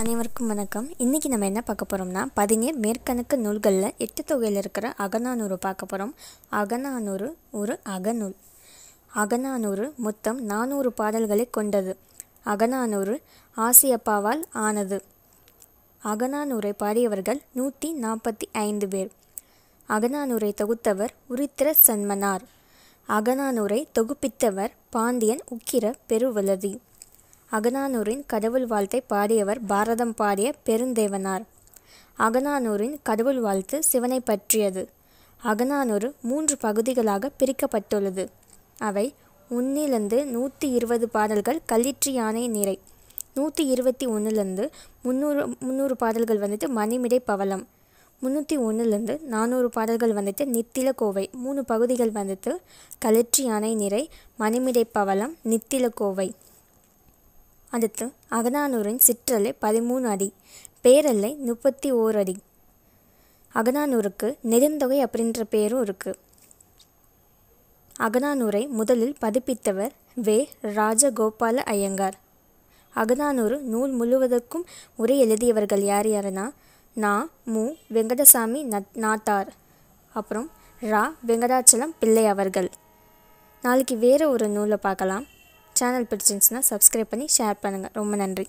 அனைவருக்கும் வணக்கம் இன்றைக்கி நம்ம என்ன பார்க்க போகிறோம்னா பதினேர் மேற்கணக்கு நூல்களில் எட்டு தொகையில் இருக்கிற அகநானூறு பார்க்க போகிறோம் அகநானூறு ஒரு அகநூல் அகநானூறு மொத்தம் நானூறு பாடல்களை கொண்டது அகநானூறு ஆசியப்பாவால் ஆனது அகநானூரை பாடியவர்கள் நூற்றி நாற்பத்தி ஐந்து பேர் அகநானூரை தொகுத்தவர் உரித்திர சன்மனார் அகநானூரை தொகுப்பித்தவர் பாண்டியன் உக்கிர பெருவலதி அகனானூரின் கடவுள் வாழ்த்தை பாடியவர் பாரதம் பாடிய பெருந்தேவனார் அகனானூரின் கடவுள் வாழ்த்து சிவனை பற்றியது அகனானூர் மூன்று பகுதிகளாக பிரிக்கப்பட்டுள்ளது அவை ஒன்றிலிருந்து நூற்றி இருபது பாடல்கள் கல்லிற்று யானை நிறை நூற்றி இருபத்தி ஒன்றுலேருந்து முந்நூறு முந்நூறு பாடல்கள் வந்துட்டு மணிமிடை பவளம் முந்நூற்றி ஒன்றுலேருந்து நானூறு பாடல்கள் வந்துட்டு நித்தில கோவை மூணு பகுதிகள் வந்துட்டு கலற்றி யானை நிறை மணிமிடை பவளம் நித்தில கோவை அடுத்து அகநானூரின் சிற்றலை பதிமூணு அடி பேரல்லை முப்பத்தி ஓர் அடி அகநானூருக்கு நெருந்தொகை அப்படின்ற பேரும் இருக்குது அகநானூரை முதலில் பதிப்பித்தவர் வே ராஜகோபால ஐயங்கார் அகநானூறு நூல் முழுவதற்கும் உரை எழுதியவர்கள் யார் யாருன்னா நா மு வெங்கடசாமி நத் நாட்டார் அப்புறம் ரா வெங்கடாச்சலம் பிள்ளை அவர்கள் நாளைக்கு வேறு ஒரு நூலை பார்க்கலாம் சேனல் பிடிச்சிருந்துச்சுன்னா சப்ஸ்கிரைப் பண்ணி ஷேர் பண்ணுங்கள் ரொம்ப நன்றி